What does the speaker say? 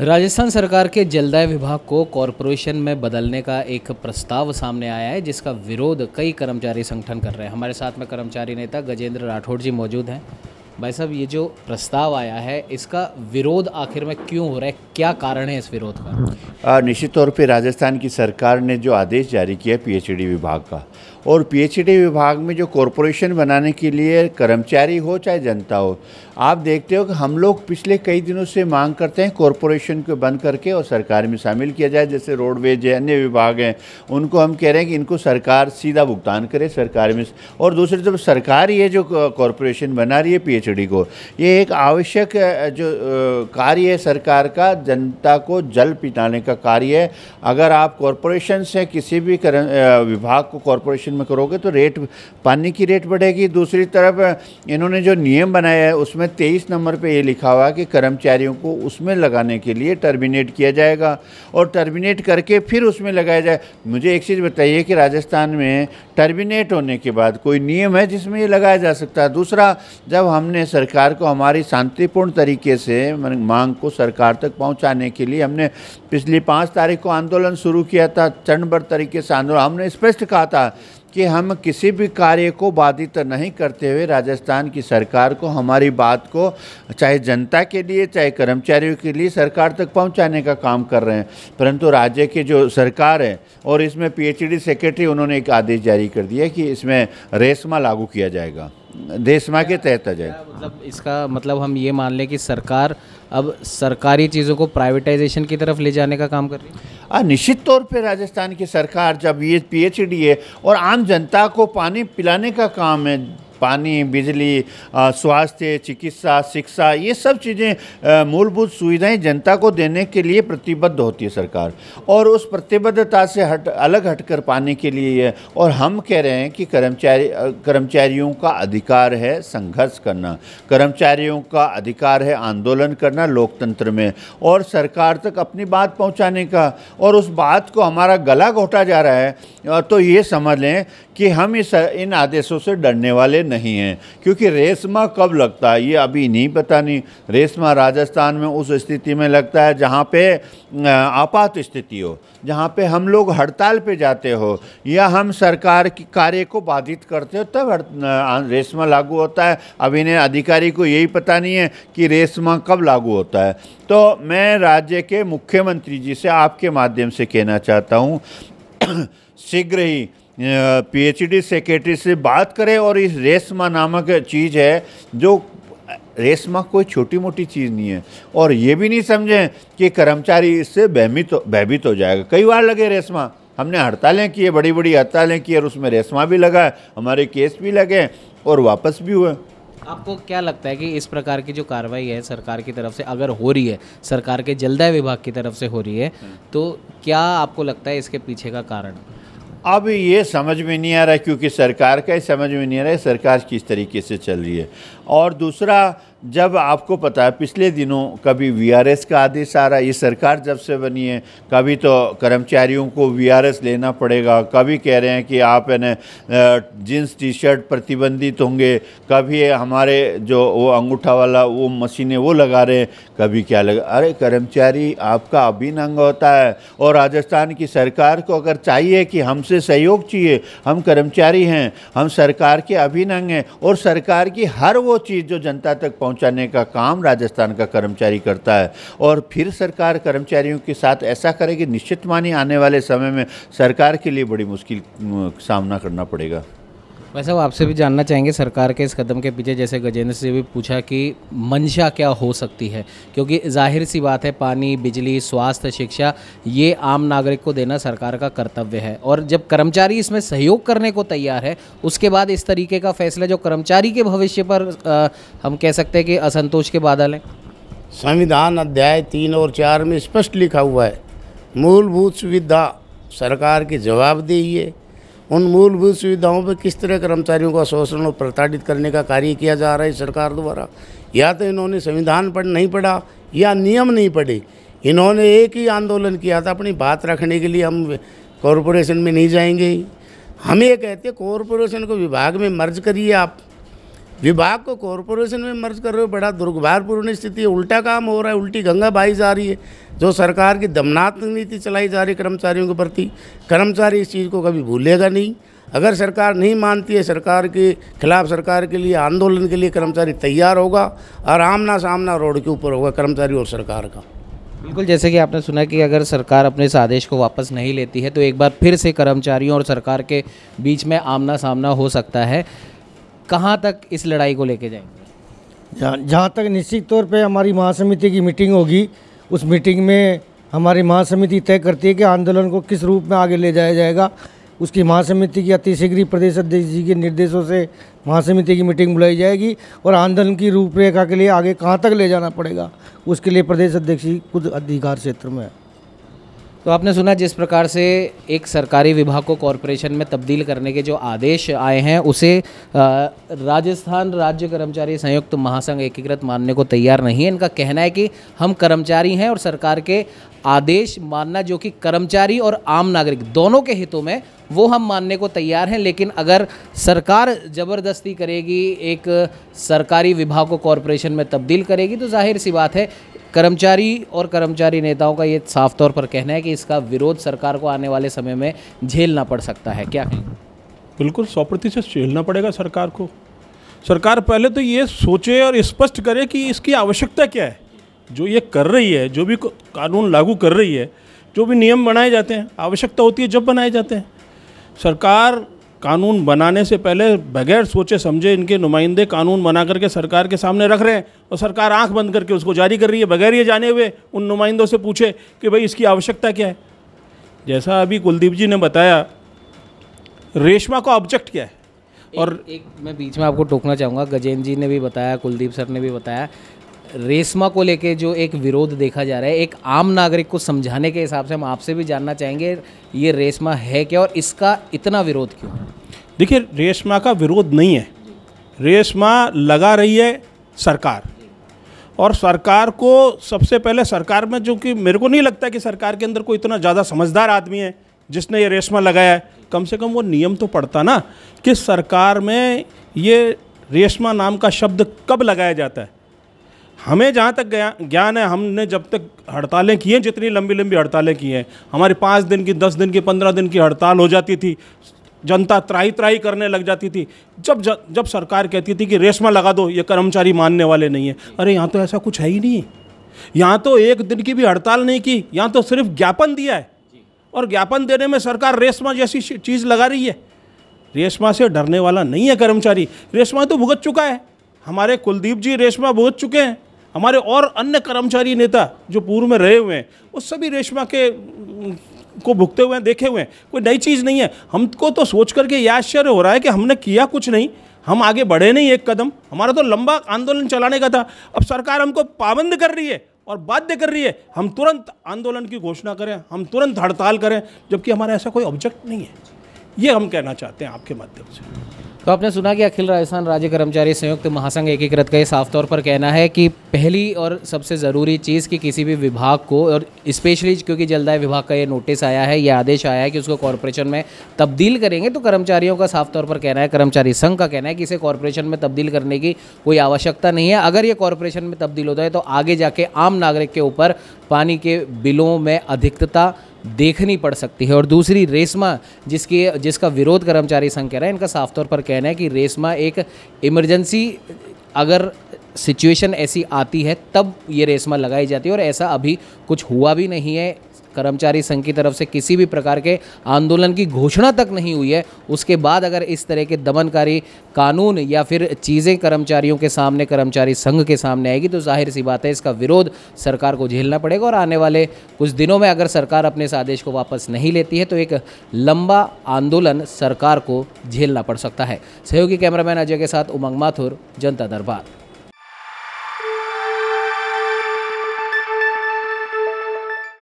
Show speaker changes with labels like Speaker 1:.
Speaker 1: राजस्थान सरकार के जलदाय विभाग को कॉरपोरेशन में बदलने का एक प्रस्ताव सामने आया है जिसका विरोध कई कर्मचारी संगठन कर रहे हैं हमारे साथ में कर्मचारी नेता गजेंद्र राठौड़ जी मौजूद हैं भाई साहब ये जो प्रस्ताव आया है इसका विरोध आखिर में क्यों हो रहा है क्या कारण है इस विरोध
Speaker 2: का निश्चित तौर पर राजस्थान की सरकार ने जो आदेश जारी किया है विभाग का और पीएचडी विभाग में जो कॉरपोरेशन बनाने के लिए कर्मचारी हो चाहे जनता हो आप देखते हो कि हम लोग पिछले कई दिनों से मांग करते हैं कॉरपोरेशन को बंद करके और सरकार में शामिल किया जाए जैसे रोडवेज है अन्य विभाग हैं उनको हम कह रहे हैं कि इनको सरकार सीधा भुगतान करे सरकार में और दूसरी तरफ सरकार ये जो कॉरपोरेशन बना रही है पीएचडी को ये एक आवश्यक जो कार्य है सरकार का जनता को जल पिताने का कार्य है अगर आप कॉरपोरेशन से किसी भी विभाग को कॉरपोरेशन एप्लीकेशन में करोगे तो रेट पानी की रेट बढ़ेगी दूसरी तरफ इन्होंने जो नियम बनाया है उसमें तेईस नंबर पर ये लिखा हुआ है कि कर्मचारियों को उसमें लगाने के लिए टर्मिनेट किया जाएगा और टर्मिनेट करके फिर उसमें लगाया जाए मुझे एक चीज़ बताइए कि राजस्थान में टर्मिनेट होने के बाद कोई नियम है जिसमें ये लगाया जा सकता है दूसरा जब हमने सरकार को हमारी शांतिपूर्ण तरीके से मांग को सरकार तक पहुंचाने के लिए हमने पिछली पाँच तारीख को आंदोलन शुरू किया था चरणबद्ध तरीके से आंदोलन हमने स्पष्ट कहा था कि हम किसी भी कार्य को बाधित नहीं करते हुए राजस्थान की सरकार को हमारी बात को चाहे जनता के लिए चाहे कर्मचारियों के लिए सरकार तक पहुंचाने का काम कर रहे हैं परंतु राज्य की जो सरकार है और इसमें पीएचडी सेक्रेटरी उन्होंने एक आदेश जारी कर दिया कि इसमें रेशमा लागू किया जाएगा देशमा के तहत आ जाए
Speaker 1: मतलब इसका मतलब हम ये मान लें कि सरकार अब सरकारी
Speaker 2: चीज़ों को प्राइवेटाइजेशन की तरफ ले जाने का काम कर रही है हाँ, निश्चित तौर पे राजस्थान की सरकार जब ये पीएचडी है और आम जनता को पानी पिलाने का काम है पानी बिजली स्वास्थ्य चिकित्सा शिक्षा ये सब चीज़ें मूलभूत सुविधाएं जनता को देने के लिए प्रतिबद्ध होती है सरकार और उस प्रतिबद्धता से हट अलग हटकर पाने के लिए है और हम कह रहे हैं कि कर्मचारी कर्मचारियों का अधिकार है संघर्ष करना कर्मचारियों का अधिकार है आंदोलन करना लोकतंत्र में और सरकार तक अपनी बात पहुँचाने का और उस बात को हमारा गला घोटा जा रहा है तो ये समझ लें कि हम इस इन आदेशों से डरने वाले नहीं हैं क्योंकि रेशमा कब लगता है ये अभी नहीं पता नहीं रेशमा राजस्थान में उस स्थिति में लगता है जहाँ पे आपात स्थिति हो जहाँ पे हम लोग हड़ताल पे जाते हो या हम सरकार की कार्य को बाधित करते हो तब रेशमा लागू होता है इन्हें अधिकारी को यही पता नहीं है कि रेशमा कब लागू होता है तो मैं राज्य के मुख्यमंत्री जी से आपके माध्यम से कहना चाहता हूँ शीघ्र ही पीएचडी सेक्रेटरी से बात करें और इस रेशमा नामक चीज़ है जो रेशमा कोई छोटी मोटी चीज़ नहीं है और ये भी नहीं समझें कि कर्मचारी इससे भयभीत भयभीत हो जाएगा कई बार लगे रेशमा हमने हड़तालें की है बड़ी बड़ी हड़तालें की और उसमें रेशमा भी लगा है हमारे केस भी लगे और वापस भी हुए
Speaker 1: आपको क्या लगता है कि इस प्रकार की जो कार्रवाई है सरकार की तरफ से अगर हो रही है
Speaker 2: सरकार के जलदाय विभाग की तरफ से हो रही है हम्म। तो क्या आपको लगता है इसके पीछे का कारण अब ये समझ में नहीं आ रहा है क्योंकि सरकार का ही समझ में नहीं आ रहा है सरकार किस तरीके से चल रही है और दूसरा जब आपको पता है पिछले दिनों कभी वीआरएस का आदेश आ रहा है ये सरकार जब से बनी है कभी तो कर्मचारियों को वीआरएस लेना पड़ेगा कभी कह रहे हैं कि आप है जीन्स टी शर्ट प्रतिबंधित होंगे कभी हमारे जो वो अंगूठा वाला वो मशीनें वो लगा रहे हैं कभी क्या लगा अरे कर्मचारी आपका अभिन्न अंग होता है और राजस्थान की सरकार को अगर चाहिए कि हमसे सहयोग चाहिए हम कर्मचारी हैं हम सरकार के अभिन्न अंग हैं और सरकार की हर वो चीज़ जो जनता तक पहुँच पहुंचाने का काम राजस्थान का कर्मचारी करता है और फिर सरकार कर्मचारियों के साथ ऐसा करेगी निश्चित मानी आने वाले समय में सरकार के लिए बड़ी मुश्किल सामना करना पड़ेगा वैसे वो आपसे भी जानना चाहेंगे सरकार के इस
Speaker 1: कदम के पीछे जैसे गजेंद्र से भी पूछा कि मंशा क्या हो सकती है क्योंकि जाहिर सी बात है पानी बिजली स्वास्थ्य शिक्षा ये आम नागरिक को देना सरकार का कर्तव्य है और जब कर्मचारी इसमें सहयोग करने को तैयार है उसके बाद इस तरीके का फैसला जो कर्मचारी के भविष्य पर आ, हम कह सकते हैं कि असंतोष के बादल हैं संविधान अध्याय
Speaker 2: तीन और चार में स्पष्ट लिखा हुआ है मूलभूत सुविधा सरकार की जवाबदेही है उन मूलभूत सुविधाओं पर किस तरह कर्मचारियों को शोषण और प्रताड़ित करने का कार्य किया जा रहा है सरकार द्वारा या तो इन्होंने संविधान पढ़ नहीं पढ़ा या नियम नहीं पढ़े इन्होंने एक ही आंदोलन किया था अपनी बात रखने के लिए हम कॉरपोरेशन में नहीं जाएंगे हम ये कहते कॉरपोरेशन को विभाग में मर्ज करिए आप विभाग को कॉरपोरेशन में मर्ज कर रहे हो बड़ा दुर्भाग्यपूर्ण स्थिति है उल्टा काम हो रहा है उल्टी गंगा बाई जा रही है जो सरकार की दमनात्मक नीति चलाई जा रही है कर्मचारियों के प्रति कर्मचारी इस चीज़ को कभी भूलेगा नहीं अगर सरकार नहीं मानती है सरकार के खिलाफ सरकार के लिए आंदोलन के लिए कर्मचारी तैयार होगा और आमना सामना रोड के ऊपर होगा कर्मचारी और सरकार का
Speaker 1: बिल्कुल जैसे कि आपने सुना कि अगर सरकार अपने इस आदेश को वापस नहीं लेती है तो एक बार फिर से कर्मचारियों और सरकार के बीच में आमना सामना हो सकता है कहाँ तक इस लड़ाई को लेके जाएंगे जहाँ तक निश्चित तौर पे हमारी महासमिति की मीटिंग होगी उस मीटिंग में हमारी महासमिति तय करती है कि आंदोलन को किस रूप में आगे ले जाया जाएगा उसकी महासमिति की अतिशीघ्र ही प्रदेश अध्यक्ष जी के निर्देशों से महासमिति की मीटिंग बुलाई जाएगी और आंदोलन की रूपरेखा के लिए आगे कहाँ तक ले जाना पड़ेगा उसके लिए प्रदेश अध्यक्ष जी खुद अधिकार क्षेत्र में है तो आपने सुना जिस प्रकार से एक सरकारी विभाग को कॉरपोरेशन में तब्दील करने के जो आदेश आए हैं उसे राजस्थान राज्य कर्मचारी संयुक्त महासंघ एकीकृत मानने को तैयार नहीं है इनका कहना है कि हम कर्मचारी हैं और सरकार के आदेश मानना जो कि कर्मचारी और आम नागरिक दोनों के हितों में वो हम मानने को तैयार हैं लेकिन अगर सरकार ज़बरदस्ती करेगी एक सरकारी विभाग को कॉरपोरेशन में तब्दील करेगी तो जाहिर सी बात है कर्मचारी और कर्मचारी नेताओं का ये साफ तौर पर कहना है कि इसका विरोध सरकार को आने वाले समय में झेलना पड़ सकता है क्या हम्म।
Speaker 3: बिल्कुल सौ प्रतिशत झेलना पड़ेगा सरकार को सरकार पहले तो ये सोचे और स्पष्ट करे कि इसकी आवश्यकता क्या है जो ये कर रही है जो भी कानून लागू कर रही है जो भी नियम बनाए जाते हैं आवश्यकता होती है जब बनाए जाते हैं सरकार कानून बनाने से पहले बगैर सोचे समझे इनके नुमाइंदे कानून बना करके सरकार के सामने रख रहे हैं और सरकार आंख बंद करके उसको जारी कर रही है बगैर ये जाने हुए उन नुमाइंदों से पूछे कि भाई इसकी आवश्यकता क्या है जैसा अभी कुलदीप जी ने बताया रेशमा का ऑब्जेक्ट क्या है और एक, एक मैं बीच में आपको टोकना चाहूँगा
Speaker 1: गजेंद्र जी ने भी बताया कुलदीप सर ने भी बताया रेशमा को लेके जो एक विरोध देखा जा रहा है एक आम नागरिक को समझाने के हिसाब से हम आपसे भी जानना चाहेंगे ये रेशमा है क्या
Speaker 3: और इसका इतना विरोध क्यों देखिए रेशमा का विरोध नहीं है रेशमा लगा रही है सरकार और सरकार को सबसे पहले सरकार में जो कि मेरे को नहीं लगता कि सरकार के अंदर कोई इतना ज़्यादा समझदार आदमी है जिसने ये रेशमा लगाया है कम से कम वो नियम तो पड़ता ना कि सरकार में ये रेशमा नाम का शब्द कब लगाया जाता है हमें जहाँ तक ज्ञान है हमने जब तक हड़तालें की हैं जितनी लंबी लंबी हड़तालें की हैं हमारे पाँच दिन की दस दिन की पंद्रह दिन की हड़ताल हो जाती थी जनता त्राही त्राही करने लग जाती थी जब जब सरकार कहती थी कि रेशमा लगा दो ये कर्मचारी मानने वाले नहीं है अरे यहाँ तो ऐसा कुछ है ही नहीं यहाँ तो एक दिन की भी हड़ताल नहीं की यहाँ तो सिर्फ ज्ञापन दिया है और ज्ञापन देने में सरकार रेशमा जैसी चीज़ लगा रही है रेशमा से डरने वाला नहीं है कर्मचारी रेशमा तो भुगत चुका है हमारे कुलदीप जी रेशमा भुगत चुके हैं हमारे और अन्य कर्मचारी नेता जो पूर्व में रहे हुए हैं वो सभी रेशमा के को भुगते हुए हैं देखे हुए हैं कोई नई चीज़ नहीं है हमको तो सोच करके यह आश्चर्य हो रहा है कि हमने किया कुछ नहीं हम आगे बढ़े नहीं एक कदम हमारा तो लंबा आंदोलन चलाने का था अब सरकार हमको पाबंद कर रही है और बाध्य कर रही है हम तुरंत आंदोलन की घोषणा करें हम तुरंत हड़ताल करें जबकि हमारा ऐसा कोई ऑब्जेक्ट नहीं है ये हम कहना चाहते हैं आपके माध्यम से
Speaker 1: तो आपने सुना कि अखिल राजस्थान राज्य कर्मचारी संयुक्त महासंघ एकीकृत का ये साफ तौर पर कहना है कि पहली और सबसे ज़रूरी चीज़ कि किसी भी विभाग को और स्पेशली क्योंकि जलदाय विभाग का ये नोटिस आया है ये आदेश आया है कि उसको कॉरपोरेशन में तब्दील करेंगे तो कर्मचारियों का साफ तौर पर कहना है कर्मचारी संघ का कहना है कि इसे कॉरपोरेशन में तब्दील करने की कोई आवश्यकता नहीं है अगर ये कॉरपोरेशन में तब्दील होता है तो आगे जाके आम नागरिक के ऊपर पानी के बिलों में अधिकता देखनी पड़ सकती है और दूसरी रेशमा जिसकी जिसका विरोध कर्मचारी संघ कह रहा है इनका साफ तौर पर कहना है कि रेशमा एक इमरजेंसी अगर सिचुएशन ऐसी आती है तब ये रेशमा लगाई जाती है और ऐसा अभी कुछ हुआ भी नहीं है कर्मचारी संघ की तरफ से किसी भी प्रकार के आंदोलन की घोषणा तक नहीं हुई है उसके बाद अगर इस तरह के दमनकारी कानून या फिर चीज़ें कर्मचारियों के सामने कर्मचारी संघ के सामने आएगी तो जाहिर सी बात है इसका विरोध सरकार को झेलना पड़ेगा और आने वाले कुछ दिनों में अगर सरकार अपने इस आदेश को वापस नहीं लेती है तो एक लंबा आंदोलन सरकार को झेलना पड़ सकता है सहयोगी कैमरामैन अजय के साथ उमंग माथुर जनता दरबार